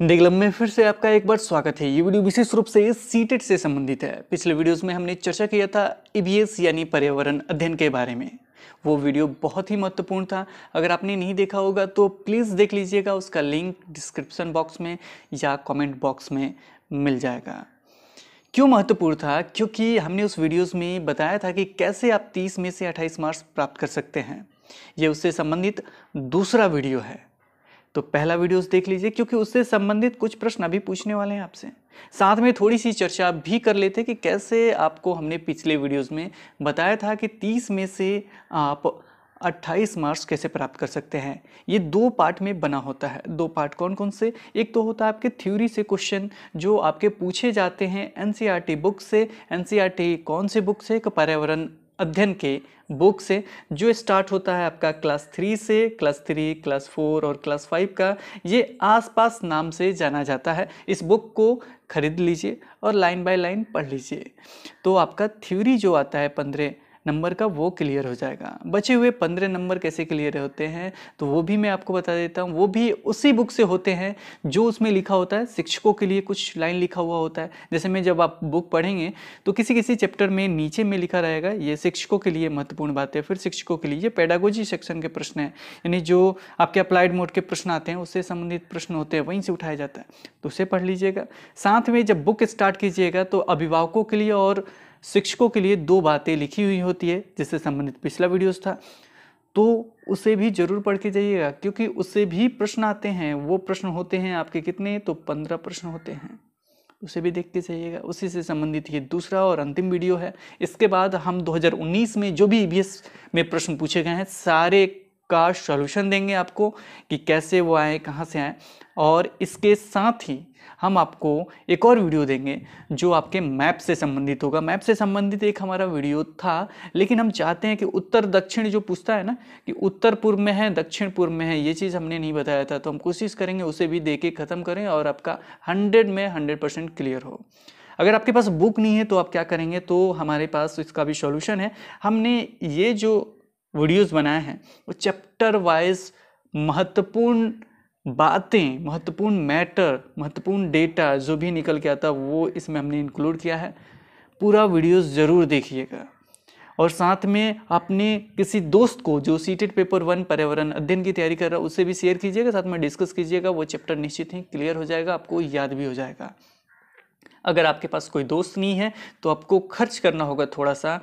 Hindi club में फिर से आपका एक बार स्वागत है ये वीडियो विशेष रूप से सीटेट से संबंधित है पिछले वीडियोस में हमने चर्चा किया था ईबीएस e यानी पर्यावरण अध्ययन के बारे में वो वीडियो बहुत ही महत्वपूर्ण था अगर आपने नहीं देखा होगा तो प्लीज़ देख लीजिएगा उसका लिंक डिस्क्रिप्शन बॉक्स में या कॉमेंट बॉक्स में मिल जाएगा क्यों महत्वपूर्ण था क्योंकि हमने उस वीडियोज़ में बताया था कि कैसे आप तीस में से अट्ठाईस मार्क्स प्राप्त कर सकते हैं ये उससे संबंधित दूसरा वीडियो है तो पहला वीडियोस देख लीजिए क्योंकि उससे संबंधित कुछ प्रश्न अभी पूछने वाले हैं आपसे साथ में थोड़ी सी चर्चा भी कर लेते कि कैसे आपको हमने पिछले वीडियोस में बताया था कि 30 में से आप 28 मार्क्स कैसे प्राप्त कर सकते हैं ये दो पार्ट में बना होता है दो पार्ट कौन कौन से एक तो होता है आपके थ्योरी से क्वेश्चन जो आपके पूछे जाते हैं एनसीईआरटी बुक e से एनसीईआरटी e कौन से बुक से पर्यावरण अध्ययन के बुक से जो स्टार्ट होता है आपका क्लास थ्री से क्लास थ्री क्लास फोर और क्लास फाइव का ये आसपास नाम से जाना जाता है इस बुक को खरीद लीजिए और लाइन बाय लाइन पढ़ लीजिए तो आपका थ्योरी जो आता है पंद्रह नंबर का वो क्लियर हो जाएगा बचे हुए पंद्रह नंबर कैसे क्लियर होते हैं तो वो भी मैं आपको बता देता हूँ वो भी उसी बुक से होते हैं जो उसमें लिखा होता है शिक्षकों के लिए कुछ लाइन लिखा हुआ होता है जैसे मैं जब आप बुक पढ़ेंगे तो किसी किसी चैप्टर में नीचे में लिखा रहेगा ये शिक्षकों के लिए महत्वपूर्ण बात है फिर शिक्षकों के लिए पैडागोजी सेक्शन के प्रश्न हैं यानी जो आपके अप्लाइड मोड के प्रश्न आते हैं उससे संबंधित प्रश्न होते हैं वहीं से उठाया जाता है तो उसे पढ़ लीजिएगा साथ में जब बुक स्टार्ट कीजिएगा तो अभिभावकों के लिए और शिक्षकों के लिए दो बातें लिखी हुई होती है जिससे संबंधित पिछला वीडियोस था तो उसे भी जरूर पढ़ के जाइएगा क्योंकि उससे भी प्रश्न आते हैं वो प्रश्न होते हैं आपके कितने तो पंद्रह प्रश्न होते हैं उसे भी देखते जाइएगा उसी से संबंधित ये दूसरा और अंतिम वीडियो है इसके बाद हम 2019 में जो भी ई e में प्रश्न पूछे गए हैं सारे का सॉल्यूशन देंगे आपको कि कैसे वो आए कहाँ से आए और इसके साथ ही हम आपको एक और वीडियो देंगे जो आपके मैप से संबंधित होगा मैप से संबंधित एक हमारा वीडियो था लेकिन हम चाहते हैं कि उत्तर दक्षिण जो पूछता है ना कि उत्तर पूर्व में है दक्षिण पूर्व में है ये चीज़ हमने नहीं बताया था तो हम कोशिश करेंगे उसे भी दे के ख़त्म करें और आपका हंड्रेड में हंड्रेड परसेंट क्लियर हो अगर आपके पास बुक नहीं है तो आप क्या करेंगे तो हमारे पास इसका भी सॉल्यूशन है हमने ये जो वीडियोस बनाए हैं वो चैप्टर वाइज महत्वपूर्ण बातें महत्वपूर्ण मैटर महत्वपूर्ण डेटा जो भी निकल के आता वो इसमें हमने इंक्लूड किया है पूरा वीडियोस ज़रूर देखिएगा और साथ में अपने किसी दोस्त को जो सीटेड पेपर वन पर्यावरण अध्ययन की तैयारी कर रहा है उससे भी शेयर कीजिएगा साथ में डिस्कस कीजिएगा वो चैप्टर निश्चित ही क्लियर हो जाएगा आपको याद भी हो जाएगा अगर आपके पास कोई दोस्त नहीं है तो आपको खर्च करना होगा थोड़ा सा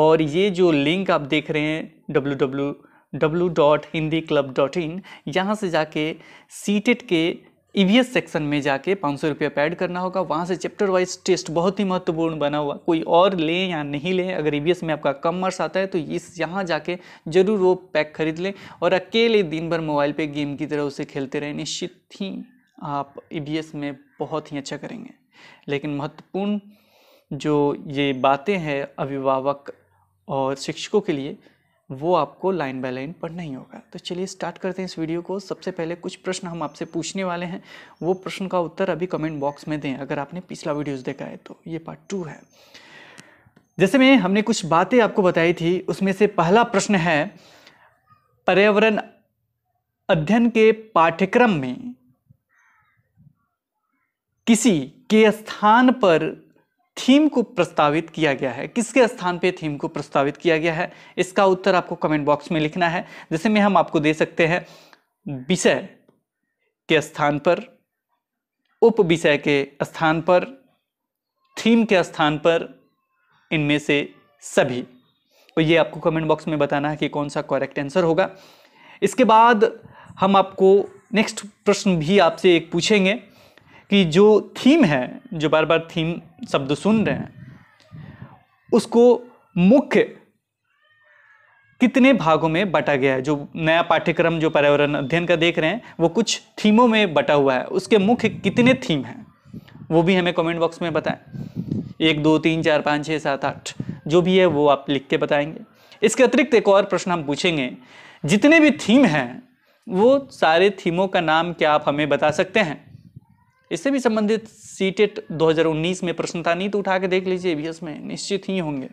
और ये जो लिंक आप देख रहे हैं W W W dot Hindi club dot in यहाँ से जाके सीटेट के ई e सेक्शन में जाके पाँच सौ रुपया पैड करना होगा वहाँ से चैप्टर वाइज टेस्ट बहुत ही महत्वपूर्ण बना हुआ कोई और लें या नहीं लें अगर ई e में आपका कम मार्क्स आता है तो इस यहाँ जाके ज़रूर वो पैक खरीद लें और अकेले दिन भर मोबाइल पे गेम की तरह उसे खेलते रहें निश्चित ही आप ई e में बहुत ही अच्छा करेंगे लेकिन महत्वपूर्ण जो ये बातें हैं अभिभावक और शिक्षकों के लिए वो आपको लाइन बाय लाइन पढ़ना ही होगा तो चलिए स्टार्ट करते हैं इस वीडियो को सबसे पहले कुछ प्रश्न हम आपसे पूछने वाले हैं वो प्रश्न का उत्तर अभी कमेंट बॉक्स में दें अगर आपने पिछला वीडियोस देखा है तो ये पार्ट टू है जैसे में हमने कुछ बातें आपको बताई थी उसमें से पहला प्रश्न है पर्यावरण अध्ययन के पाठ्यक्रम में किसी के स्थान पर थीम को प्रस्तावित किया गया है किसके स्थान पे थीम को प्रस्तावित किया गया है इसका उत्तर आपको कमेंट बॉक्स में लिखना है जैसे में हम आपको दे सकते हैं विषय के स्थान पर उप विषय के स्थान पर थीम के स्थान पर इनमें से सभी तो ये आपको कमेंट बॉक्स में बताना है कि कौन सा करेक्ट आंसर होगा इसके बाद हम आपको नेक्स्ट प्रश्न भी आपसे एक पूछेंगे कि जो थीम है जो बार बार थीम शब्द सुन रहे हैं उसको मुख्य कितने भागों में बांटा गया है जो नया पाठ्यक्रम जो पर्यावरण अध्ययन का देख रहे हैं वो कुछ थीमों में बटा हुआ है उसके मुख्य कितने थीम हैं वो भी हमें कमेंट बॉक्स में बताएं एक दो तीन चार पाँच छः सात आठ जो भी है वो आप लिख के बताएंगे इसके अतिरिक्त एक और प्रश्न हम पूछेंगे जितने भी थीम हैं वो सारे थीमों का नाम क्या आप हमें बता सकते हैं इससे भी संबंधित सी टेट 2019 में प्रश्न था नहीं तो उठा के देख लीजिए एबीएस में निश्चित ही होंगे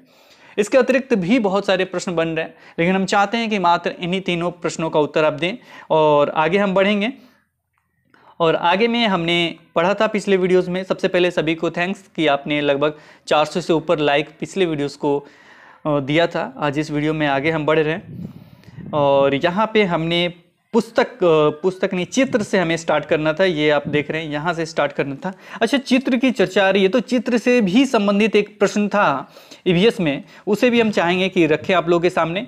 इसके अतिरिक्त भी बहुत सारे प्रश्न बन रहे हैं लेकिन हम चाहते हैं कि मात्र इन्हीं तीनों प्रश्नों का उत्तर आप दें और आगे हम बढ़ेंगे और आगे में हमने पढ़ा था पिछले वीडियोस में सबसे पहले सभी को थैंक्स कि आपने लगभग 400 से ऊपर लाइक पिछले वीडियोस को दिया था आज इस वीडियो में आगे हम बढ़ रहे हैं और यहाँ पे हमने पुस्तक पुस्तक नहीं चित्र से हमें स्टार्ट करना था ये आप देख रहे हैं यहाँ से स्टार्ट करना था अच्छा चित्र की चर्चा आ रही है तो चित्र से भी संबंधित एक प्रश्न था ईवीएस e में उसे भी हम चाहेंगे कि रखें आप लोगों के सामने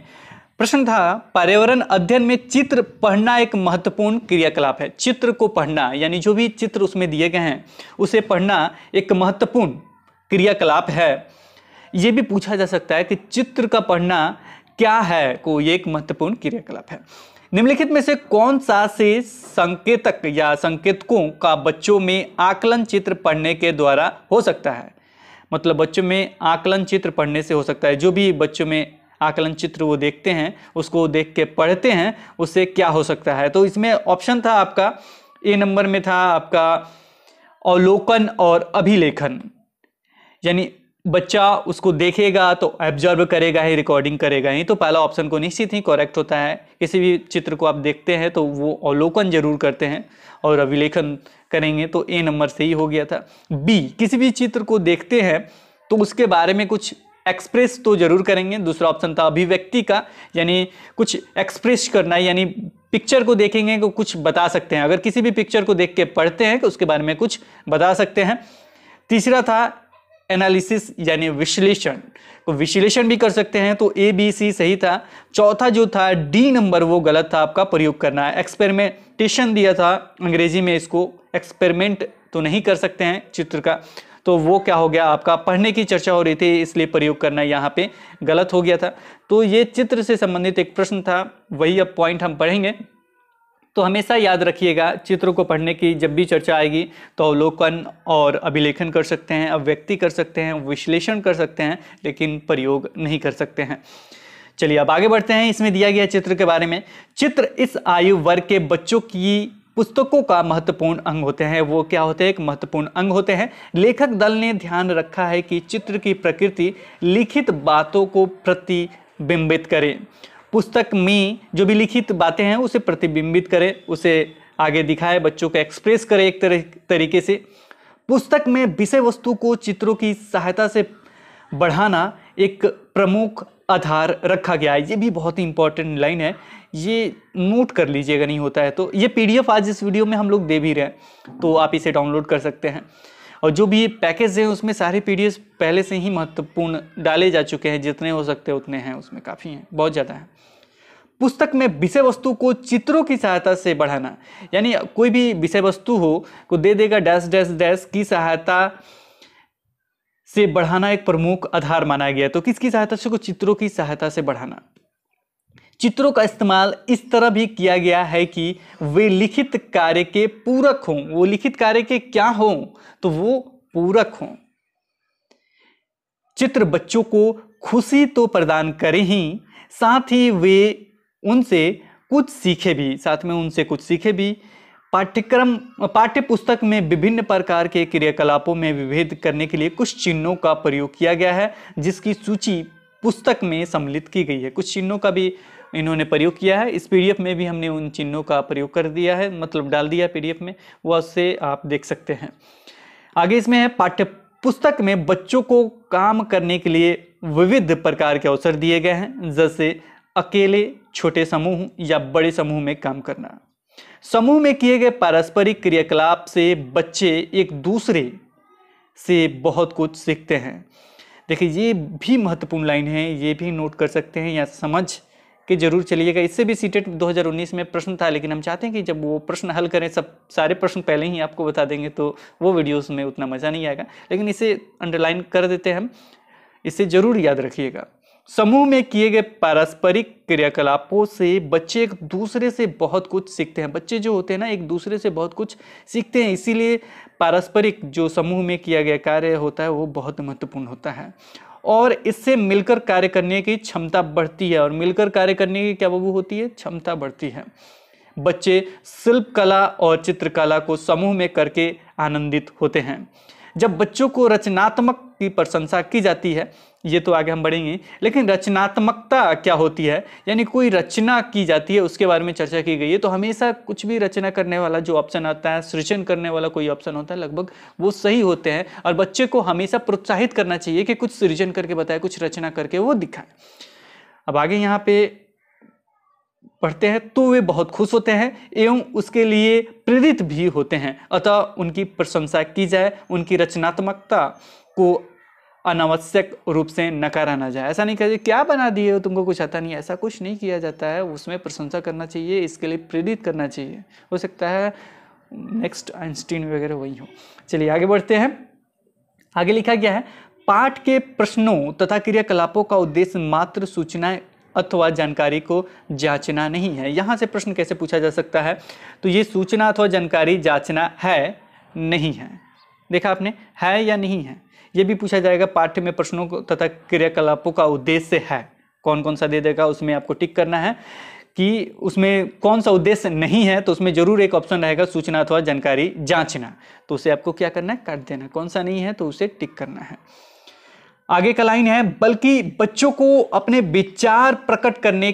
प्रश्न था पर्यावरण अध्ययन में चित्र पढ़ना एक महत्वपूर्ण क्रियाकलाप है चित्र को पढ़ना यानी जो भी चित्र उसमें दिए गए हैं उसे पढ़ना एक महत्वपूर्ण क्रियाकलाप है ये भी पूछा जा सकता है कि चित्र का पढ़ना क्या है को ये एक महत्वपूर्ण क्रियाकलाप है निम्नलिखित में से कौन सा से संकेतक या संकेतकों का बच्चों में आकलन चित्र पढ़ने के द्वारा हो सकता है मतलब बच्चों में आकलन चित्र पढ़ने से हो सकता है जो भी बच्चों में आकलन चित्र वो देखते हैं उसको देख के पढ़ते हैं उससे क्या हो सकता है तो इसमें ऑप्शन था आपका ए नंबर में था आपका अवलोकन और अभिलेखन यानी बच्चा उसको देखेगा तो एब्जॉर्व करेगा ही रिकॉर्डिंग करेगा ही तो पहला ऑप्शन को निश्चित ही करेक्ट होता है किसी भी चित्र को आप देखते हैं तो वो अवलोकन जरूर करते हैं और अभिलेखन करेंगे तो ए नंबर से ही हो गया था बी किसी भी चित्र को देखते हैं तो उसके बारे में कुछ एक्सप्रेस तो जरूर करेंगे दूसरा ऑप्शन था अभिव्यक्ति का यानी कुछ एक्सप्रेस करना यानी पिक्चर को देखेंगे तो कुछ बता सकते हैं अगर किसी भी पिक्चर को देख के पढ़ते हैं तो उसके बारे में कुछ बता सकते हैं तीसरा था एनालिसिस यानी विश्लेषण तो विश्लेषण भी कर सकते हैं तो ए बी सी सही था चौथा जो था डी नंबर वो गलत था आपका प्रयोग करना है एक्सपेरिमेंटेशन दिया था अंग्रेजी में इसको एक्सपेरिमेंट तो नहीं कर सकते हैं चित्र का तो वो क्या हो गया आपका पढ़ने की चर्चा हो रही थी इसलिए प्रयोग करना यहाँ पे गलत हो गया था तो ये चित्र से संबंधित एक प्रश्न था वही अब पॉइंट हम पढ़ेंगे तो हमेशा याद रखिएगा चित्र को पढ़ने की जब भी चर्चा आएगी तो अवलोकन और अभिलेखन कर सकते हैं अभिव्यक्ति कर सकते हैं विश्लेषण कर सकते हैं लेकिन प्रयोग नहीं कर सकते हैं चलिए अब आगे बढ़ते हैं इसमें दिया गया चित्र के बारे में चित्र इस आयु वर्ग के बच्चों की पुस्तकों का महत्वपूर्ण अंग होते हैं वो क्या होते हैं एक महत्वपूर्ण अंग होते हैं लेखक दल ने ध्यान रखा है कि चित्र की प्रकृति लिखित बातों को प्रतिबिंबित करे पुस्तक में जो भी लिखित बातें हैं उसे प्रतिबिंबित करें उसे आगे दिखाए बच्चों को एक्सप्रेस करें एक तरह तरीके से पुस्तक में विषय वस्तु को चित्रों की सहायता से बढ़ाना एक प्रमुख आधार रखा गया है ये भी बहुत ही इंपॉर्टेंट लाइन है ये नोट कर लीजिएगा नहीं होता है तो ये पीडीएफ आज इस वीडियो में हम लोग दे भी रहे हैं तो आप इसे डाउनलोड कर सकते हैं और जो भी पैकेज हैं उसमें सारे पी पहले से ही महत्वपूर्ण डाले जा चुके हैं जितने हो सकते हैं उतने हैं उसमें काफ़ी हैं बहुत ज़्यादा हैं पुस्तक में विषय वस्तु को चित्रों की सहायता से बढ़ाना यानी कोई भी विषय वस्तु हो को दे देगा डैश डैश डैश की सहायता से बढ़ाना एक प्रमुख आधार माना गया तो किसकी सहायता से को चित्रों की सहायता से बढ़ाना चित्रों का इस्तेमाल इस तरह भी किया गया है कि वे लिखित कार्य के पूरक हों वो लिखित कार्य के क्या हों तो वो पूरक हों चित्र बच्चों को खुशी तो प्रदान करें ही साथ ही वे उनसे कुछ सीखे भी साथ में उनसे कुछ सीखे भी पाठ्यक्रम पाठ्य पुस्तक में विभिन्न प्रकार के क्रियाकलापों में विभेद करने के लिए कुछ चिन्हों का प्रयोग किया गया है जिसकी सूची पुस्तक में सम्मिलित की गई है कुछ चिन्हों का भी इन्होंने प्रयोग किया है इस पीडीएफ में भी हमने उन चिन्हों का प्रयोग कर दिया है मतलब डाल दिया है पीडीएफ में वह उससे आप देख सकते हैं आगे इसमें है पाठ्य पुस्तक में बच्चों को काम करने के लिए विविध प्रकार के अवसर दिए गए हैं जैसे अकेले छोटे समूह या बड़े समूह में काम करना समूह में किए गए पारस्परिक क्रियाकलाप से बच्चे एक दूसरे से बहुत कुछ सीखते हैं देखिए ये भी महत्वपूर्ण लाइन है ये भी नोट कर सकते हैं या समझ के जरूर चलिएगा इससे भी सीटेट 2019 में प्रश्न था लेकिन हम चाहते हैं कि जब वो प्रश्न हल करें सब सारे प्रश्न पहले ही आपको बता देंगे तो वो वीडियोस में उतना मज़ा नहीं आएगा लेकिन इसे अंडरलाइन कर देते हैं हम इसे ज़रूर याद रखिएगा समूह में किए गए पारस्परिक क्रियाकलापों से बच्चे एक दूसरे से बहुत कुछ सीखते हैं बच्चे जो होते हैं ना एक दूसरे से बहुत कुछ सीखते हैं इसीलिए पारस्परिक जो समूह में किया गया कार्य होता है वो बहुत महत्वपूर्ण होता है और इससे मिलकर कार्य करने की क्षमता बढ़ती है और मिलकर कार्य करने की क्या वो होती है क्षमता बढ़ती है बच्चे शिल्प कला और चित्रकला को समूह में करके आनंदित होते हैं जब बच्चों को रचनात्मक की प्रशंसा की जाती है ये तो आगे हम बढ़ेंगे लेकिन रचनात्मकता क्या होती है यानी कोई रचना की जाती है उसके बारे में चर्चा की गई है तो हमेशा कुछ भी रचना करने वाला जो ऑप्शन आता है सृजन करने वाला कोई ऑप्शन होता है लगभग वो सही होते हैं और बच्चे को हमेशा प्रोत्साहित करना चाहिए कि कुछ सृजन करके बताए कुछ रचना करके वो दिखाए अब आगे यहाँ पे पढ़ते हैं तो वे बहुत खुश होते हैं एवं उसके लिए प्रेरित भी होते हैं अतः उनकी प्रशंसा की जाए उनकी रचनात्मकता को अनावश्यक रूप से नकारा ना जाए ऐसा नहीं कहा क्या बना दिए हो तुमको कुछ आता नहीं ऐसा कुछ नहीं किया जाता है उसमें प्रशंसा करना चाहिए इसके लिए प्रेरित करना चाहिए हो सकता है नेक्स्ट आइंस्टीन वगैरह वही हो चलिए आगे बढ़ते हैं आगे लिखा गया है पाठ के प्रश्नों तथा क्रियाकलापों का उद्देश्य मात्र सूचनाएं अथवा जानकारी को जांचना नहीं है यहाँ से प्रश्न कैसे पूछा जा सकता है तो ये सूचना अथवा जानकारी जांचना है नहीं है देखा आपने है या नहीं है ये भी पूछा जाएगा पाठ्य में प्रश्नों को तथा क्रियाकलापों का उद्देश्य है कौन कौन सा दे देगा उसमें आपको टिक करना है कि उसमें कौन सा उद्देश्य नहीं है तो उसमें जरूर एक ऑप्शन रहेगा सूचना अथवा जानकारी जांचना तो उसे आपको क्या करना है काट देना कौन सा नहीं है तो उसे टिक करना है आगे का लाइन है बल्कि बच्चों को अपने विचार प्रकट करने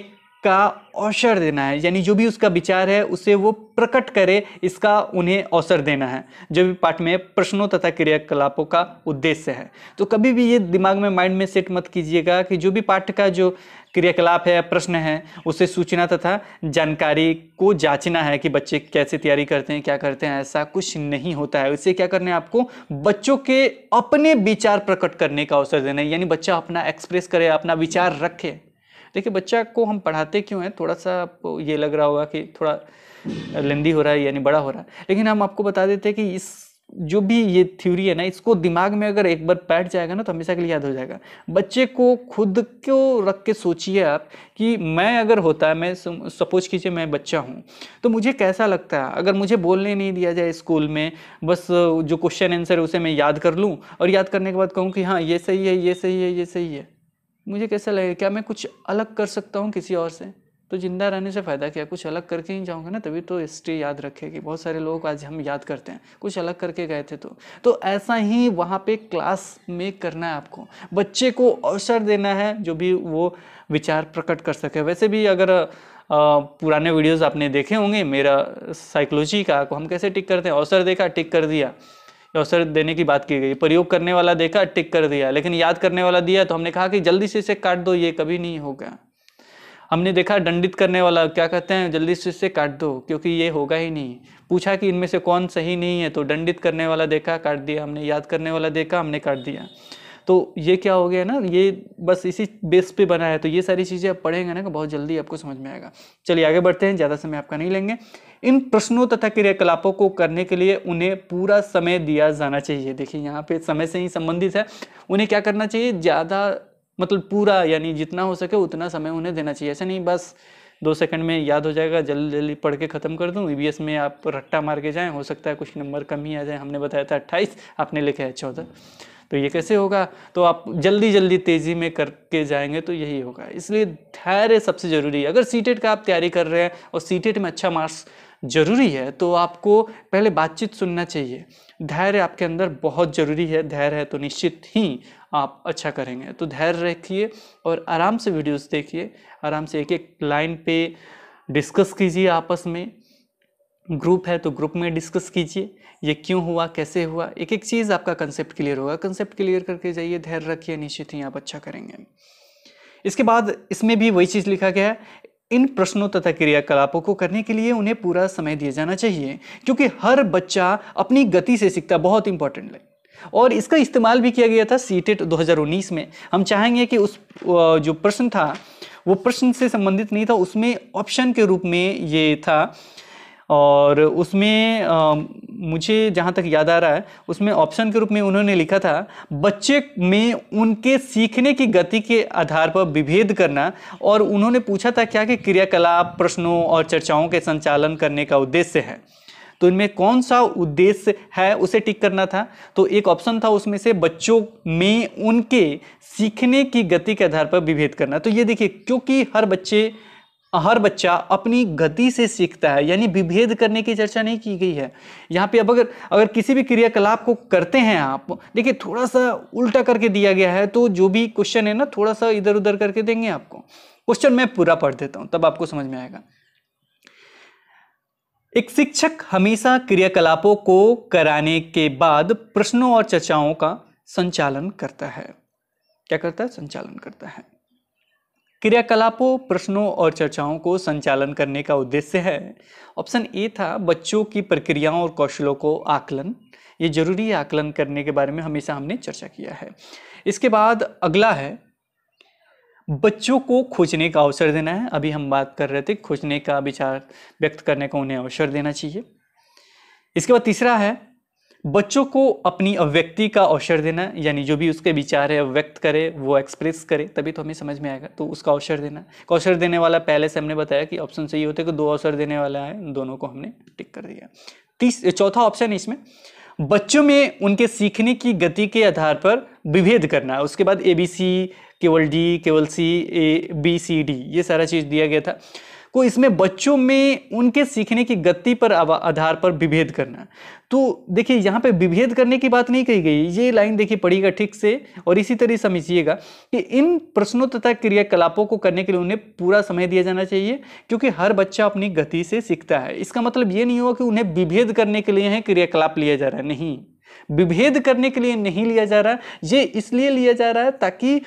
उसका अवसर देना है यानी जो भी उसका विचार है उसे वो प्रकट करे इसका उन्हें अवसर देना है जो भी पाठ में प्रश्नों तथा क्रियाकलापों का उद्देश्य है तो कभी भी ये दिमाग में माइंड में सेट मत कीजिएगा कि जो भी पाठ का जो क्रियाकलाप है प्रश्न है उसे सूचना तथा जानकारी को जांचना है कि बच्चे कैसे तैयारी करते हैं क्या करते हैं ऐसा कुछ नहीं होता है उसे क्या करना है आपको बच्चों के अपने विचार प्रकट करने का अवसर देना है यानी बच्चा अपना एक्सप्रेस करे अपना विचार रखे देखिए बच्चा को हम पढ़ाते क्यों हैं थोड़ा सा आपको ये लग रहा होगा कि थोड़ा लेंदी हो रहा है यानी बड़ा हो रहा है लेकिन हम आपको बता देते हैं कि इस जो भी ये थ्योरी है ना इसको दिमाग में अगर एक बार बैठ जाएगा ना तो हमेशा के लिए याद हो जाएगा बच्चे को खुद को रख के सोचिए आप कि मैं अगर होता है मैं सपोज कीजिए मैं बच्चा हूँ तो मुझे कैसा लगता है अगर मुझे बोलने नहीं दिया जाए स्कूल में बस जो क्वेश्चन आंसर है उसे मैं याद कर लूँ और याद करने के बाद कहूँ कि हाँ ये सही है ये सही है ये सही है मुझे कैसा लगेगा क्या मैं कुछ अलग कर सकता हूँ किसी और से तो ज़िंदा रहने से फ़ायदा क्या कुछ अलग करके ही जाऊँगा ना तभी तो हिस्ट्री याद रखेगी बहुत सारे लोग आज हम याद करते हैं कुछ अलग करके गए थे तो तो ऐसा ही वहाँ पे क्लास में करना है आपको बच्चे को अवसर देना है जो भी वो विचार प्रकट कर सके वैसे भी अगर आ, पुराने वीडियोस आपने देखे होंगे मेरा साइकोलॉजी का हम कैसे टिक करते हैं अवसर देखा टिक कर दिया अवसर देने की बात की गई प्रयोग करने वाला देखा टिक कर दिया लेकिन याद करने वाला दिया तो हमने कहा कि जल्दी से इसे काट दो ये कभी नहीं होगा हमने देखा दंडित करने वाला क्या कहते हैं जल्दी से इसे काट दो क्योंकि ये होगा ही नहीं पूछा कि इनमें से कौन सही नहीं है तो दंडित करने वाला देखा काट दिया हमने याद करने वाला देखा हमने काट दिया तो ये क्या हो गया ना ये बस इसी बेस पे बना है तो ये सारी चीज़ें आप पढ़ेंगे ना बहुत जल्दी आपको समझ में आएगा चलिए आगे बढ़ते हैं ज़्यादा समय आपका नहीं लेंगे इन प्रश्नों तथा क्रियाकलापों को करने के लिए उन्हें पूरा समय दिया जाना चाहिए देखिए यहाँ पे समय से ही संबंधित है उन्हें क्या करना चाहिए ज़्यादा मतलब पूरा यानी जितना हो सके उतना समय उन्हें देना चाहिए ऐसा नहीं बस दो सेकंड में याद हो जाएगा जल्दी जल्दी पढ़ के ख़त्म कर दूँ ई e में आप रट्टा मार के जाएँ हो सकता है कुछ नंबर कम ही आ जाए हमने बताया था अट्ठाईस आपने लिखा है चौदह तो ये कैसे होगा तो आप जल्दी जल्दी तेज़ी में करके जाएंगे तो यही होगा इसलिए धैर्य सबसे ज़रूरी है अगर सीटेट e का आप तैयारी कर रहे हैं और सीटेट e में अच्छा मार्क्स ज़रूरी है तो आपको पहले बातचीत सुनना चाहिए धैर्य आपके अंदर बहुत ज़रूरी है धैर्य है तो निश्चित ही आप अच्छा करेंगे तो धैर्य रखिए और आराम से वीडियोस देखिए आराम से एक एक लाइन पे डिस्कस कीजिए आपस में ग्रुप है तो ग्रुप में डिस्कस कीजिए ये क्यों हुआ कैसे हुआ एक एक चीज़ आपका कंसेप्ट क्लियर होगा कंसेप्ट क्लियर करके जाइए धैर्य रखिए निश्चित ही आप अच्छा करेंगे इसके बाद इसमें भी वही चीज़ लिखा गया है इन प्रश्नों तथा क्रियाकलापों को करने के लिए उन्हें पूरा समय दिया जाना चाहिए क्योंकि हर बच्चा अपनी गति से सीखता बहुत इंपॉर्टेंट है और इसका इस्तेमाल भी किया गया था e सी टेट में हम चाहेंगे कि उस जो प्रश्न था वो प्रश्न से संबंधित नहीं था उसमें ऑप्शन के रूप में ये था और उसमें आ, मुझे जहाँ तक याद आ रहा है उसमें ऑप्शन के रूप में उन्होंने लिखा था बच्चे में उनके सीखने की गति के आधार पर विभेद करना और उन्होंने पूछा था क्या कि क्रियाकलाप प्रश्नों और चर्चाओं के संचालन करने का उद्देश्य है तो इनमें कौन सा उद्देश्य है उसे टिक करना था तो एक ऑप्शन था उसमें से बच्चों में उनके सीखने की गति के आधार पर विभेद करना तो ये देखिए क्योंकि हर बच्चे हर बच्चा अपनी गति से सीखता है यानी विभेद करने की चर्चा नहीं की गई है यहाँ पे अब अगर अगर किसी भी क्रियाकलाप को करते हैं आप देखिए थोड़ा सा उल्टा करके दिया गया है तो जो भी क्वेश्चन है ना थोड़ा सा इधर उधर करके देंगे आपको क्वेश्चन मैं पूरा पढ़ देता हूँ तब आपको समझ में आएगा एक शिक्षक हमेशा क्रियाकलापों को कराने के बाद प्रश्नों और चर्चाओं का संचालन करता है क्या करता है संचालन करता है क्रियाकलापों प्रश्नों और चर्चाओं को संचालन करने का उद्देश्य है ऑप्शन ए था बच्चों की प्रक्रियाओं और कौशलों को आकलन ये जरूरी आकलन करने के बारे में हमेशा हमने चर्चा किया है इसके बाद अगला है बच्चों को खोजने का अवसर देना है अभी हम बात कर रहे थे खोजने का विचार व्यक्त करने का उन्हें अवसर देना चाहिए इसके बाद तीसरा है बच्चों को अपनी अव्यक्ति का अवसर देना यानी जो भी उसके विचार है व्यक्त करे वो एक्सप्रेस करे तभी तो हमें समझ में आएगा तो उसका अवसर देना अवसर देने वाला पहले से हमने बताया कि ऑप्शन सही होते कि दो अवसर देने वाला है दोनों को हमने टिक कर दिया तीस चौथा ऑप्शन है इसमें बच्चों में उनके सीखने की गति के आधार पर विभेद करना उसके बाद ए बी सी केवल डी केवल सी ए बी सी डी ये सारा चीज़ दिया गया था को इसमें बच्चों में उनके सीखने की गति पर आधार पर विभेद करना तो देखिए यहाँ पे विभेद करने की बात नहीं कही गई ये लाइन देखिए पढ़िएगा ठीक से और इसी तरह समझिएगा कि इन प्रश्नों तथा क्रियाकलापों को करने के लिए उन्हें पूरा समय दिया जाना चाहिए क्योंकि हर बच्चा अपनी गति से सीखता है इसका मतलब ये नहीं हुआ कि उन्हें विभेद करने के लिए क्रियाकलाप लिया जा रहा है नहीं विभेद करने के लिए नहीं लिया जा रहा ये इसलिए लिया जा रहा है ताकि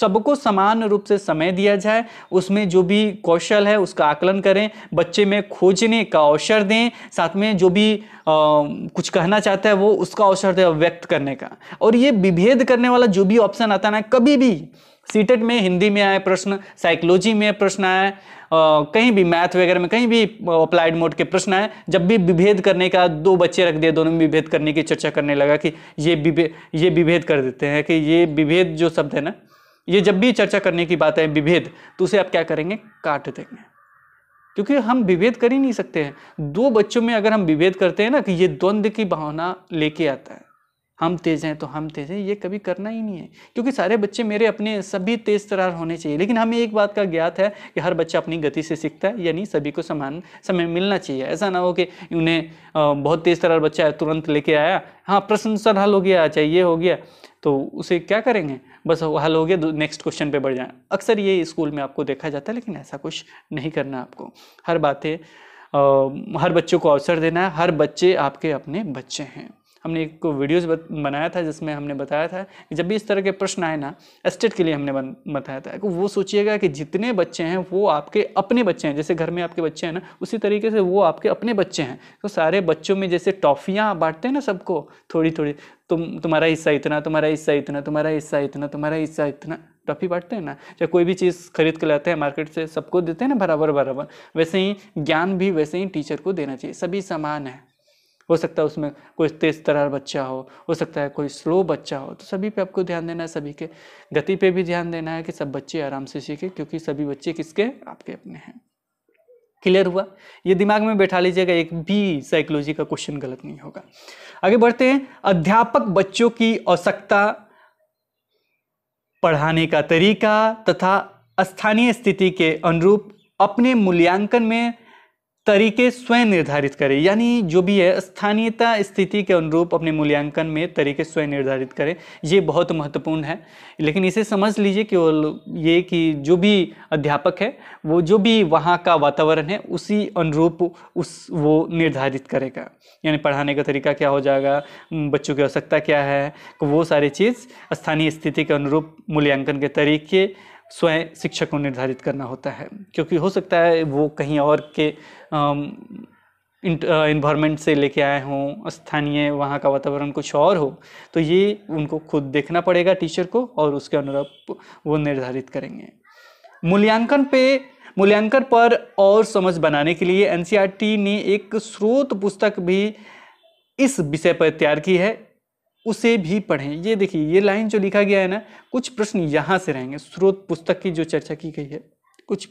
सबको समान रूप से समय दिया जाए उसमें जो भी कौशल है उसका आकलन करें बच्चे में खोजने का अवसर दें साथ में जो भी आ, कुछ कहना चाहता है वो उसका अवसर दें व्यक्त करने का और ये विभेद करने वाला जो भी ऑप्शन आता है ना कभी भी सीटेट में हिंदी में आए प्रश्न साइकोलॉजी में प्रश्न आए कहीं भी मैथ वगैरह में कहीं भी अप्लाइड मोड के प्रश्न आए जब भी विभेद करने का दो बच्चे रख दिए दोनों में विभेद करने की चर्चा करने लगा कि ये विभेद ये विभेद कर देते हैं कि ये विभेद जो शब्द है ना ये जब भी चर्चा करने की बात है विभेद तो उसे आप क्या करेंगे काट देंगे क्योंकि हम विभेद कर ही नहीं सकते हैं दो बच्चों में अगर हम विभेद करते हैं ना कि ये द्वंद्व की भावना लेके आता है हम तेज़ हैं तो हम तेज़ हैं ये कभी करना ही नहीं है क्योंकि सारे बच्चे मेरे अपने सभी तेज़ तरार होने चाहिए लेकिन हमें एक बात का ज्ञात है कि हर बच्चा अपनी गति से सीखता है यानी सभी को समान समय मिलना चाहिए ऐसा ना हो कि उन्हें बहुत तेज़ तरार बच्चा है तुरंत लेके आया हाँ प्रश्न सर हल हो गया अच्छा ये हो गया तो उसे क्या करेंगे बस हल हो गया नेक्स्ट क्वेश्चन पर बढ़ जाए अक्सर ये स्कूल में आपको देखा जाता है लेकिन ऐसा कुछ नहीं करना आपको हर बातें हर बच्चों को अवसर देना है हर बच्चे आपके अपने बच्चे हैं हमने एक वीडियोज बनाया था जिसमें हमने बताया था कि जब भी इस तरह के प्रश्न आए ना एस्टेट के लिए हमने बताया था तो वो सोचिएगा कि जितने बच्चे हैं वो आपके अपने बच्चे हैं जैसे घर में आपके बच्चे हैं ना उसी तरीके से वो आपके अपने बच्चे हैं तो सारे बच्चों में जैसे टॉफ़ियाँ बांटते हैं ना सबको थोड़ी थोड़ी तुम तुम्हारा हिस्सा इतना तुम्हारा हिस्सा इतना तुम्हारा हिस्सा इतना तुम्हारा हिस्सा इतना टॉफ़ी बांटते हैं ना या कोई भी चीज़ खरीद के लाते हैं मार्केट से सबको देते हैं ना बराबर बराबर वैसे ही ज्ञान भी वैसे ही टीचर को देना चाहिए सभी समान है हो सकता है उसमें कोई तेज़ तरार बच्चा हो हो सकता है कोई स्लो बच्चा हो तो सभी पे आपको ध्यान देना है सभी के गति पे भी ध्यान देना है कि सब बच्चे आराम से सीखें क्योंकि सभी बच्चे किसके आपके अपने हैं क्लियर हुआ ये दिमाग में बैठा लीजिएगा एक भी साइकोलॉजी का क्वेश्चन गलत नहीं होगा आगे बढ़ते हैं अध्यापक बच्चों की आवश्यकता पढ़ाने का तरीका तथा स्थानीय स्थिति के अनुरूप अपने मूल्यांकन में तरीके स्वयं निर्धारित करें यानी जो भी है स्थानीयता स्थिति के अनुरूप अपने मूल्यांकन में तरीके स्वयं निर्धारित करें ये बहुत महत्वपूर्ण है लेकिन इसे समझ लीजिए केवल ये कि जो भी अध्यापक है वो जो भी वहाँ का वातावरण है उसी अनुरूप उस वो निर्धारित करेगा यानी पढ़ाने का तरीका क्या हो जाएगा बच्चों की आवश्यकता क्या है वो सारी चीज़ स्थानीय स्थिति के अनुरूप मूल्यांकन के तरीके स्वयं शिक्षक को निर्धारित करना होता है क्योंकि हो सकता है वो कहीं और के इन्वायरमेंट से लेके आए हों स्थानीय वहाँ का वातावरण कुछ और हो तो ये उनको खुद देखना पड़ेगा टीचर को और उसके अनुरूप वो निर्धारित करेंगे मूल्यांकन पे मूल्यांकन पर और समझ बनाने के लिए एन e ने एक स्रोत पुस्तक भी इस विषय पर तैयार की है उसे भी पढ़ें ये देखिए ये लाइन जो लिखा गया है ना कुछ प्रश्न यहाँ से रहेंगे स्रोत पुस्तक की जो चर्चा की गई है कुछ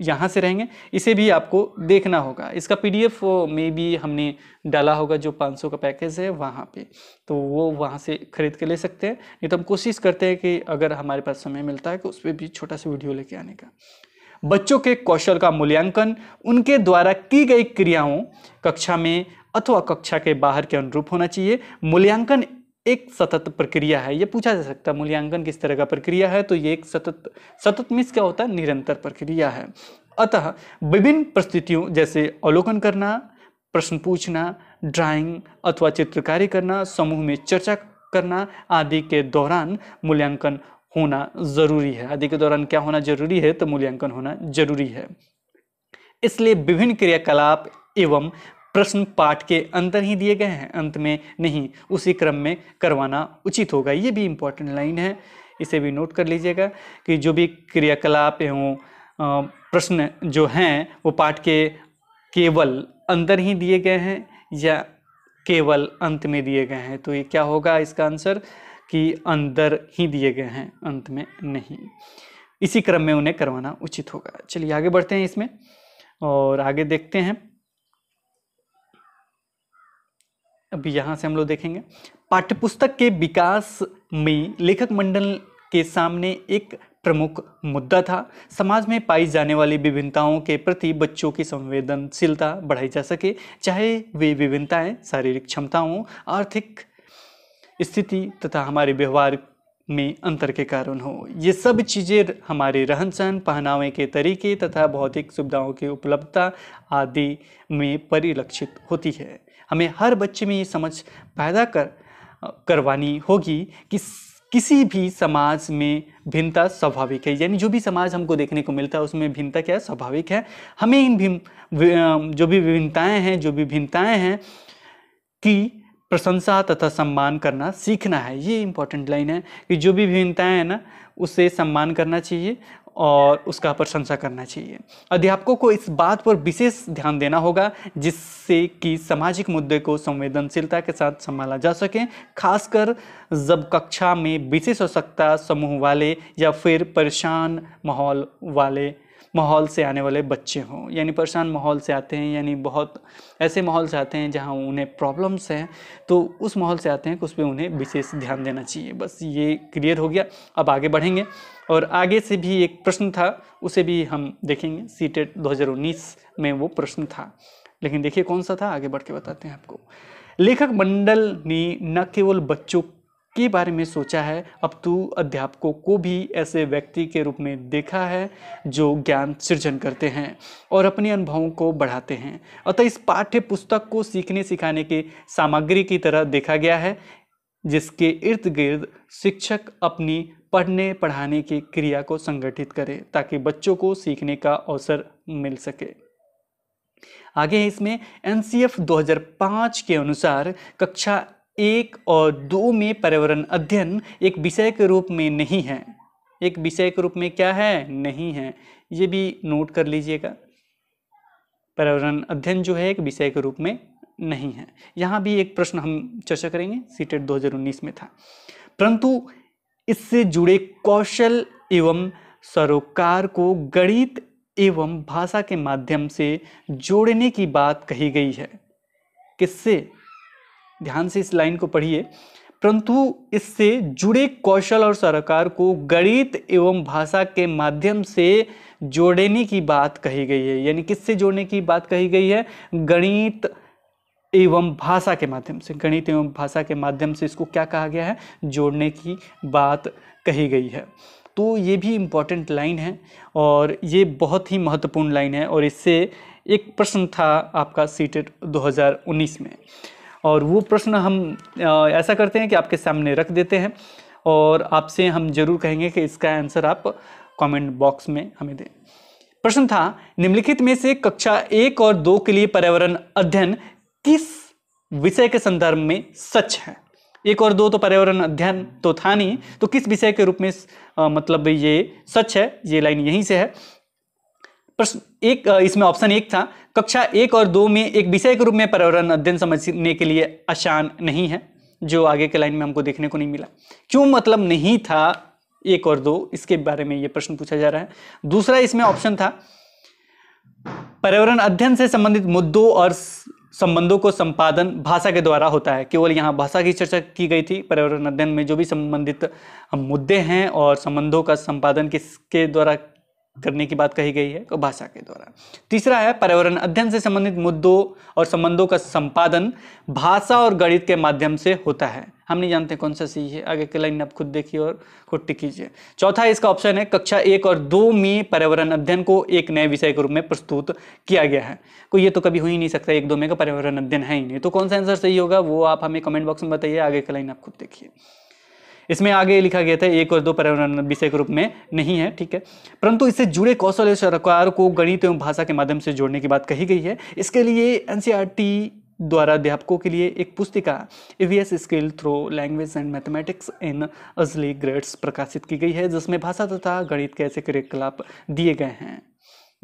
यहाँ से रहेंगे इसे भी आपको देखना होगा इसका पीडीएफ में भी हमने डाला होगा जो 500 का पैकेज है वहाँ पे तो वो वहाँ से ख़रीद के ले सकते हैं नहीं तो हम कोशिश करते हैं कि अगर हमारे पास समय मिलता है तो उस पर भी छोटा सा वीडियो लेके आने का बच्चों के कौशल का मूल्यांकन उनके द्वारा की गई क्रियाओं कक्षा में अथवा कक्षा के बाहर के अनुरूप होना चाहिए मूल्यांकन एक सतत प्रक्रिया है ये पूछा जा सकता है मूल्यांकन किस तरह का प्रक्रिया है तो ये एक सतत सतत मिस क्या होता है निरंतर प्रक्रिया है अतः विभिन्न परिस्थितियों जैसे अवलोकन करना प्रश्न पूछना ड्राइंग अथवा चित्रकारी करना समूह में चर्चा करना आदि के दौरान मूल्यांकन होना जरूरी है आदि के दौरान क्या होना जरूरी है तो मूल्यांकन होना जरूरी है इसलिए विभिन्न क्रियाकलाप एवं प्रश्न पाठ के अंदर ही दिए गए हैं अंत में नहीं उसी क्रम में करवाना उचित होगा ये भी इम्पोर्टेंट लाइन है इसे भी नोट कर लीजिएगा कि जो भी क्रियाकलाप एवं प्रश्न जो हैं वो पाठ के केवल अंदर ही दिए गए हैं या केवल अंत में दिए गए हैं तो ये क्या होगा इसका आंसर कि अंदर ही दिए गए हैं अंत में नहीं इसी क्रम में उन्हें करवाना उचित होगा चलिए आगे बढ़ते हैं इसमें और आगे देखते हैं अभी यहाँ से हम लोग देखेंगे पाठ्यपुस्तक के विकास में लेखक मंडल के सामने एक प्रमुख मुद्दा था समाज में पाई जाने वाली विभिन्नताओं के प्रति बच्चों की संवेदनशीलता बढ़ाई जा सके चाहे वे विभिन्नताएं शारीरिक क्षमताओं आर्थिक स्थिति तथा हमारे व्यवहार में अंतर के कारण हो ये सब चीज़ें हमारे रहन सहन पहनावे के तरीके तथा भौतिक सुविधाओं की उपलब्धता आदि में परिलक्षित होती है हमें हर बच्चे में ये समझ पैदा कर करवानी होगी कि किसी भी समाज में भिन्नता स्वाभाविक है यानी जो भी समाज हमको देखने को मिलता है उसमें भिन्नता क्या है स्वाभाविक है हमें इन भिन्न जो भी विभिन्नताएं हैं जो भी भिन्नताएं हैं की प्रशंसा तथा सम्मान करना सीखना है ये इम्पोर्टेंट लाइन है कि जो भी भिन्नताएं हैं ना उसे सम्मान करना चाहिए और उसका प्रशंसा करना चाहिए अध्यापकों को इस बात पर विशेष ध्यान देना होगा जिससे कि सामाजिक मुद्दे को संवेदनशीलता के साथ संभाला जा सके खासकर जब कक्षा में विशेष आवश्यकता समूह वाले या फिर परेशान माहौल वाले माहौल से आने वाले बच्चे हों यानी परेशान माहौल से आते हैं यानी बहुत ऐसे माहौल से आते हैं जहाँ उन्हें प्रॉब्लम्स हैं तो उस माहौल से आते हैं कि उस पर उन्हें विशेष ध्यान देना चाहिए बस ये क्लियर हो गया अब आगे बढ़ेंगे और आगे से भी एक प्रश्न था उसे भी हम देखेंगे e सी टेट में वो प्रश्न था लेकिन देखिए कौन सा था आगे बढ़ के बताते हैं आपको लेखक मंडल ने न केवल बच्चों के बारे में सोचा है अब तू अध्यापकों को भी ऐसे व्यक्ति के रूप में देखा है जो ज्ञान सृजन करते हैं और अपने अनुभवों को बढ़ाते हैं अतः इस पाठ्य पुस्तक को सीखने सिखाने के सामग्री की तरह देखा गया है जिसके इर्द गिर्द शिक्षक अपनी पढ़ने पढ़ाने की क्रिया को संगठित करें ताकि बच्चों को सीखने का अवसर मिल सके आगे इसमें एन 2005 के अनुसार कक्षा एक और दो में पर्यावरण अध्ययन एक विषय के रूप में नहीं है एक विषय के रूप में क्या है नहीं है ये भी नोट कर लीजिएगा पर्यावरण अध्ययन जो है एक विषय के रूप में नहीं है यहाँ भी एक प्रश्न हम चर्चा करेंगे सीटेट 2019 में था परंतु इससे जुड़े कौशल एवं सरोकार को गणित एवं भाषा के माध्यम से जोड़ने की बात कही गई है किससे ध्यान से इस लाइन को पढ़िए परंतु इससे जुड़े कौशल और सरकार को गणित एवं भाषा के माध्यम से जोड़ने की बात कही गई है यानी किससे जोड़ने की बात कही गई है गणित एवं भाषा के माध्यम से गणित एवं भाषा के माध्यम से इसको क्या कहा गया है जोड़ने की बात कही गई है तो ये भी इम्पॉर्टेंट लाइन है और ये बहुत ही महत्वपूर्ण लाइन है और इससे एक प्रश्न था आपका सीटेड 2019 में और वो प्रश्न हम ऐसा करते हैं कि आपके सामने रख देते हैं और आपसे हम जरूर कहेंगे कि इसका आंसर आप कमेंट बॉक्स में हमें दें प्रश्न था निम्नलिखित में से कक्षा एक और दो के लिए पर्यावरण अध्ययन किस विषय के संदर्भ में सच है एक और दो तो पर्यावरण अध्ययन तो था नहीं तो किस विषय के रूप में आ, मतलब ये सच है ये लाइन यहीं से है प्रश्न एक इसमें ऑप्शन एक था कक्षा एक और दो में एक विषय के रूप में पर्यावरण अध्ययन समझने के लिए आसान नहीं है जो आगे के लाइन में हमको देखने को नहीं मिला क्यों मतलब नहीं था एक और दो इसके बारे में यह प्रश्न पूछा जा रहा है दूसरा इसमें ऑप्शन था पर्यावरण अध्ययन से संबंधित मुद्दों और संबंधों को संपादन भाषा के द्वारा होता है केवल यहाँ भाषा की चर्चा की गई थी पर्यावरण अध्ययन में जो भी संबंधित मुद्दे हैं और संबंधों का संपादन किसके द्वारा करने की बात कही गई है को तो भाषा के द्वारा तीसरा है पर्यावरण अध्ययन से संबंधित मुद्दों और संबंधों का संपादन भाषा और गणित के माध्यम से होता है हम नहीं जानते कौन सा सही है आगे की लाइन आप खुद देखिए और खुद टिक कीजिए चौथा इसका ऑप्शन है कक्षा एक और दो में पर्यावरण अध्ययन को एक नए विषय के रूप में प्रस्तुत किया गया है कोई ये तो कभी हो ही नहीं सकता एक दो में का पर्यावरण अध्ययन है ही नहीं तो कौन सा आंसर सही होगा वो आप हमें कमेंट बॉक्स में बताइए आगे की लाइन आप खुद देखिए इसमें आगे लिखा गया था एक और दो पर्यावरण विषय के रूप में नहीं है ठीक है परंतु इससे जुड़े कौशल सरकार को गणित एवं भाषा के माध्यम से जोड़ने की बात कही गई है इसके लिए एन e द्वारा अध्यापकों के लिए एक पुस्तिका EVS skill through language and mathematics in early grades प्रकाशित की गई है जिसमें भाषा तथा गणित के ऐसे क्रियाकलाप दिए गए हैं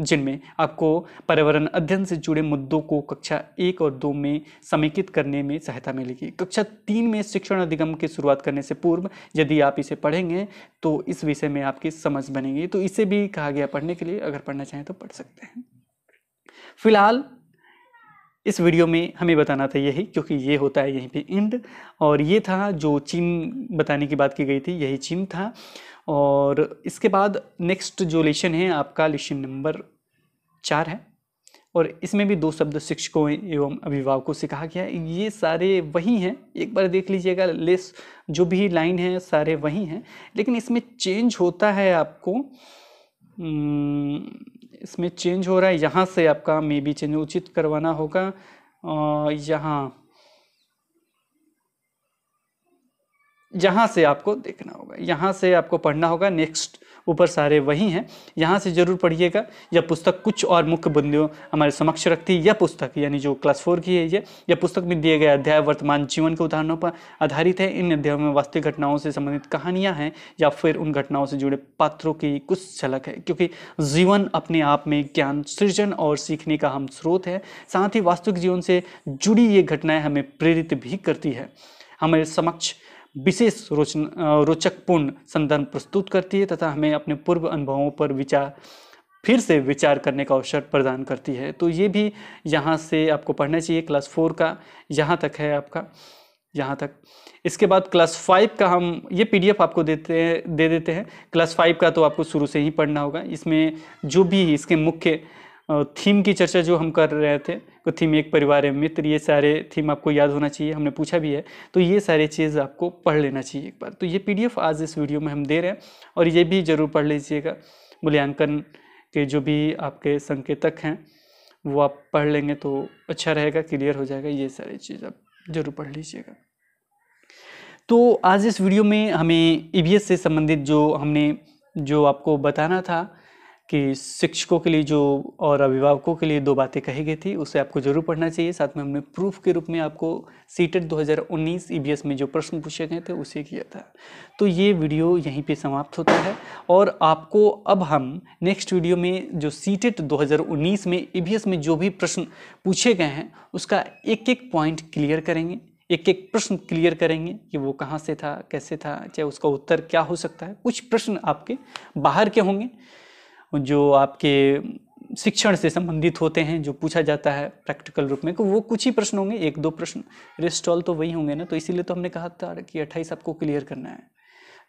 जिनमें आपको पर्यावरण अध्ययन से जुड़े मुद्दों को कक्षा एक और दो में समेकित करने में सहायता मिलेगी कक्षा तीन में शिक्षण अधिगम की शुरुआत करने से पूर्व यदि आप इसे पढ़ेंगे तो इस विषय में आपकी समझ बनेगी तो इसे भी कहा गया पढ़ने के लिए अगर पढ़ना चाहें तो पढ़ सकते हैं फिलहाल इस वीडियो में हमें बताना था यही क्योंकि ये होता है यहीं पे एंड और ये था जो चीन बताने की बात की गई थी यही चीन था और इसके बाद नेक्स्ट जो लेशन है आपका लेशन नंबर चार है और इसमें भी दो शब्द शिक्षकों एवं अभिभावकों से कहा गया है ये सारे वही हैं एक बार देख लीजिएगा लेस जो भी लाइन है सारे वही हैं लेकिन इसमें चेंज होता है आपको हम्म, इसमें चेंज हो रहा है यहाँ से आपका मे बी चेंज उचित करवाना होगा यहाँ यहाँ से आपको देखना होगा यहाँ से आपको पढ़ना होगा नेक्स्ट ऊपर सारे वही हैं यहाँ से जरूर पढ़िएगा यह पुस्तक कुछ और मुख्य बिंदुओं हमारे समक्ष रखती है यह पुस्तक यानी जो क्लास फोर की है ये यह पुस्तक में दिए गए अध्याय वर्तमान जीवन के उदाहरणों पर आधारित है इन अध्यायों में वास्तविक घटनाओं से संबंधित कहानियाँ हैं या फिर उन घटनाओं से जुड़े पात्रों की कुछ झलक है क्योंकि जीवन अपने आप में ज्ञान सृजन और सीखने का हम स्रोत है साथ ही वास्तविक जीवन से जुड़ी ये घटनाएँ हमें प्रेरित भी करती है हमारे समक्ष विशेष रोच रोचकपूर्ण संदर्भ प्रस्तुत करती है तथा हमें अपने पूर्व अनुभवों पर विचार फिर से विचार करने का अवसर प्रदान करती है तो ये भी यहाँ से आपको पढ़ना चाहिए क्लास फोर का यहाँ तक है आपका यहाँ तक इसके बाद क्लास फाइव का हम ये पीडीएफ आपको देते हैं दे देते हैं क्लास फाइव का तो आपको शुरू से ही पढ़ना होगा इसमें जो भी इसके मुख्य थीम की चर्चा जो हम कर रहे थे तो थीम एक परिवार है मित्र ये सारे थीम आपको याद होना चाहिए हमने पूछा भी है तो ये सारे चीज़ आपको पढ़ लेना चाहिए एक बार तो ये पी आज इस वीडियो में हम दे रहे हैं और ये भी ज़रूर पढ़ लीजिएगा मूल्यांकन के जो भी आपके संकेतक हैं वो आप पढ़ लेंगे तो अच्छा रहेगा क्लियर हो जाएगा ये सारी चीज़ आप ज़रूर पढ़ लीजिएगा तो आज इस वीडियो में हमें ई e से संबंधित जो हमने जो आपको बताना था कि शिक्षकों के लिए जो और अभिभावकों के लिए दो बातें कही गई थी उसे आपको जरूर पढ़ना चाहिए साथ में हमने प्रूफ के रूप में आपको सीटेट 2019 ईबीएस में जो प्रश्न पूछे गए थे उसे किया था तो ये वीडियो यहीं पे समाप्त होता है और आपको अब हम नेक्स्ट वीडियो में जो सीटेट 2019 में ईबीएस e में जो भी प्रश्न पूछे गए हैं उसका एक एक पॉइंट क्लियर करेंगे एक एक प्रश्न क्लियर करेंगे कि वो कहाँ से था कैसे था चाहे उसका उत्तर क्या हो सकता है कुछ प्रश्न आपके बाहर के होंगे जो आपके शिक्षण से संबंधित होते हैं जो पूछा जाता है प्रैक्टिकल रूप में तो वो कुछ ही प्रश्न होंगे एक दो प्रश्न रिस्टॉल तो वही होंगे ना तो इसीलिए तो हमने कहा था कि अट्ठाईस आपको क्लियर करना है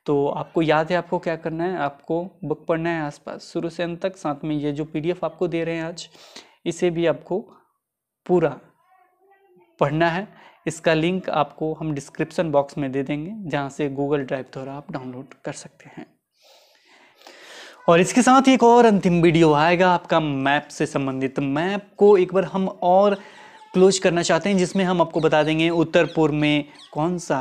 तो आपको याद है आपको क्या करना है आपको बुक पढ़ना है आसपास शुरू से अंत तक साथ में ये जो पी आपको दे रहे हैं आज इसे भी आपको पूरा पढ़ना है इसका लिंक आपको हम डिस्क्रिप्शन बॉक्स में दे देंगे जहाँ से गूगल ड्राइव द्वारा आप डाउनलोड कर सकते हैं और इसके साथ एक और अंतिम वीडियो आएगा आपका मैप से संबंधित मैप को एक बार हम और क्लोज करना चाहते हैं जिसमें हम आपको बता देंगे उत्तर पूर्व में कौन सा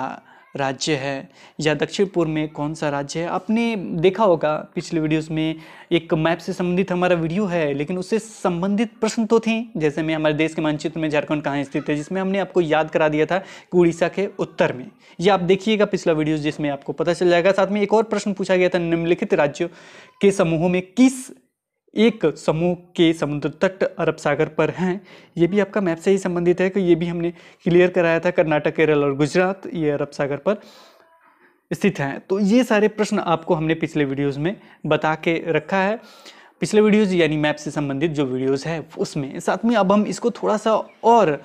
राज्य है या दक्षिण पूर्व में कौन सा राज्य है आपने देखा होगा पिछले वीडियोस में एक मैप से संबंधित हमारा वीडियो है लेकिन उससे संबंधित प्रश्न तो थे जैसे मैं हमारे देश के मानचित्र में झारखंड कहाँ स्थित है जिसमें हमने आपको याद करा दिया था कि उड़ीसा के उत्तर में यह आप देखिएगा पिछला वीडियो जिसमें आपको पता चल जाएगा साथ में एक और प्रश्न पूछा गया था निम्नलिखित राज्यों के समूहों में किस एक समूह के समुद्र तट अरब सागर पर हैं ये भी आपका मैप से ही संबंधित है कि ये भी हमने क्लियर कराया था कर्नाटक केरल और गुजरात ये अरब सागर पर स्थित हैं तो ये सारे प्रश्न आपको हमने पिछले वीडियोस में बता के रखा है पिछले वीडियोस यानी मैप से संबंधित जो वीडियोस है उसमें साथ में अब हम इसको थोड़ा सा और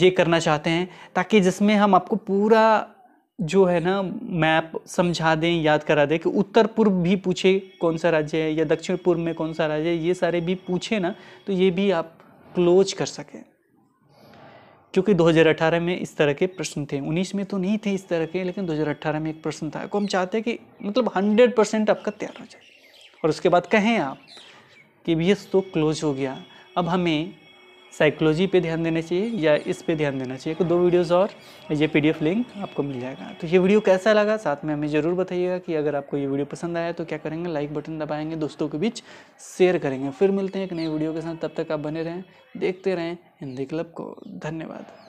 ये करना चाहते हैं ताकि जिसमें हम आपको पूरा जो है ना मैप समझा दें याद करा दें कि उत्तर पूर्व भी पूछे कौन सा राज्य है या दक्षिण पूर्व में कौन सा राज्य है ये सारे भी पूछे ना तो ये भी आप क्लोज कर सकें क्योंकि 2018 में इस तरह के प्रश्न थे 19 में तो नहीं थे इस तरह के लेकिन 2018 में एक प्रश्न था को हम चाहते हैं कि मतलब 100 परसेंट आपका तैयार हो जाए और उसके बाद कहें आप कि बी तो क्लोज हो गया अब हमें साइकोलॉजी पे ध्यान देना चाहिए या इस पे ध्यान देना चाहिए तो दो वीडियोस और ये पीडीएफ लिंक आपको मिल जाएगा तो ये वीडियो कैसा लगा साथ में हमें ज़रूर बताइएगा कि अगर आपको ये वीडियो पसंद आया तो क्या करेंगे लाइक बटन दबाएंगे दोस्तों के बीच शेयर करेंगे फिर मिलते हैं एक नई वीडियो के साथ तब तक आप बने रहें देखते रहें हिंदी क्लब को धन्यवाद